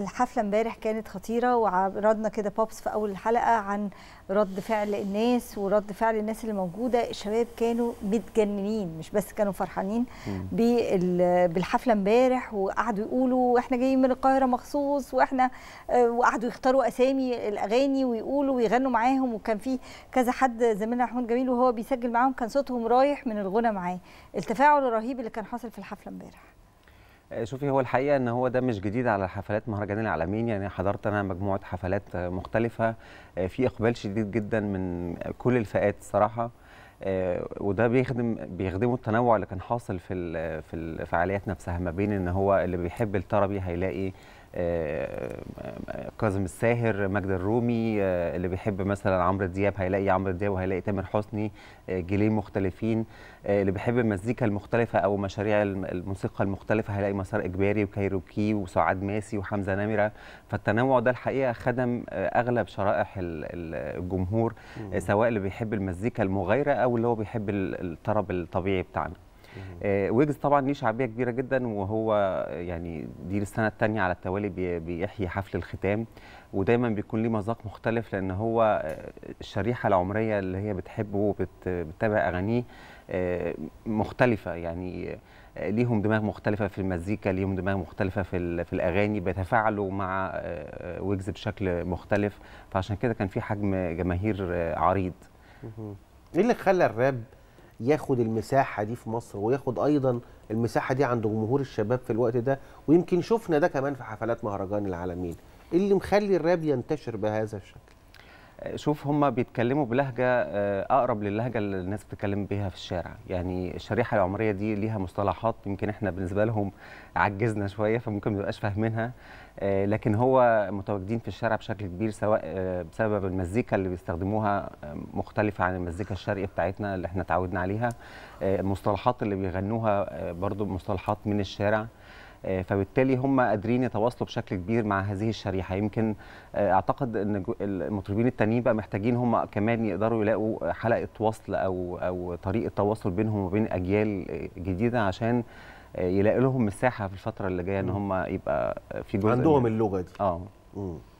الحفلة امبارح كانت خطيرة وعرضنا كده بوبس في أول الحلقة عن رد فعل الناس ورد فعل الناس اللي موجودة الشباب كانوا متجننين مش بس كانوا فرحانين بالحفلة امبارح وقعدوا يقولوا احنا جايين من القاهرة مخصوص واحنا وقعدوا يختاروا أسامي الأغاني ويقولوا ويغنوا معاهم وكان في كذا حد زميلنا محمود جميل وهو بيسجل معاهم كان صوتهم رايح من الغنى معاه التفاعل الرهيب اللي كان حاصل في الحفلة امبارح آه، شوفي هو الحقيقه ان هو ده مش جديد على حفلات مهرجان العالمين يعني حضرت انا مجموعه حفلات مختلفه آه، في اقبال شديد جدا من كل الفئات صراحه آه، وده بيخدم بيخدموا التنوع اللي كان حاصل في في الفعاليات نفسها ما بين ان هو اللي بيحب الطربي هيلاقي آه، كاظم الساهر مجد الرومي آه، اللي بيحب مثلا عمرو دياب هيلاقي عمرو دياب وهيلاقي تامر حسني آه، جيلين مختلفين اللي بيحب المزيكا المختلفه او مشاريع الموسيقى المختلفه هيلاقي مسار اجباري وكايروكي وسعاد ماسي وحمزه نمره فالتنوع ده الحقيقه خدم اغلب شرائح الجمهور سواء اللي بيحب المزيكا المغايره او اللي هو بيحب الطرب الطبيعي بتاعنا آه، ويجز طبعا ليه شعبيه كبيره جدا وهو يعني دي السنه الثانيه على التوالي بيحيي حفل الختام ودايما بيكون ليه مذاق مختلف لان هو آه، الشريحه العمريه اللي هي بتحبه وبتتابع اغانيه آه، مختلفه يعني ليهم دماغ مختلفة في المزيكا ليهم دماغ مختلفة في, في الأغاني بيتفاعلوا مع ويجز بشكل مختلف فعشان كده كان في حجم جماهير عريض ايه اللي خلى الراب ياخد المساحه دي في مصر وياخد ايضا المساحه دي عند جمهور الشباب في الوقت ده ويمكن شفنا ده كمان في حفلات مهرجان العالمين إيه اللي مخلي الراب ينتشر بهذا الشكل شوف هم بيتكلموا بلهجه آه، اقرب للهجه اللي الناس بتتكلم بيها في الشارع يعني الشريحه العمريه دي ليها مصطلحات يمكن احنا بالنسبه لهم عجزنا شويه فممكن ما فاهمينها آه، لكن هو متواجدين في الشارع بشكل كبير سواء آه، بسبب المزيكا اللي بيستخدموها مختلفه عن المزيكا الشرقي بتاعتنا اللي احنا اتعودنا عليها المصطلحات اللي بيغنوها برضو مصطلحات من الشارع آه، فبالتالي هم قادرين يتواصلوا بشكل كبير مع هذه الشريحه يمكن آه، اعتقد ان المطربين التانيين بقى محتاجين هم كمان يقدروا يلاقوا حلقه وصل او او طريقه تواصل بينهم وبين اجيال جديده عشان آه، يلاقي لهم مساحه في الفتره اللي جايه ان هم يبقى في جزء عندهم اللغه دي اه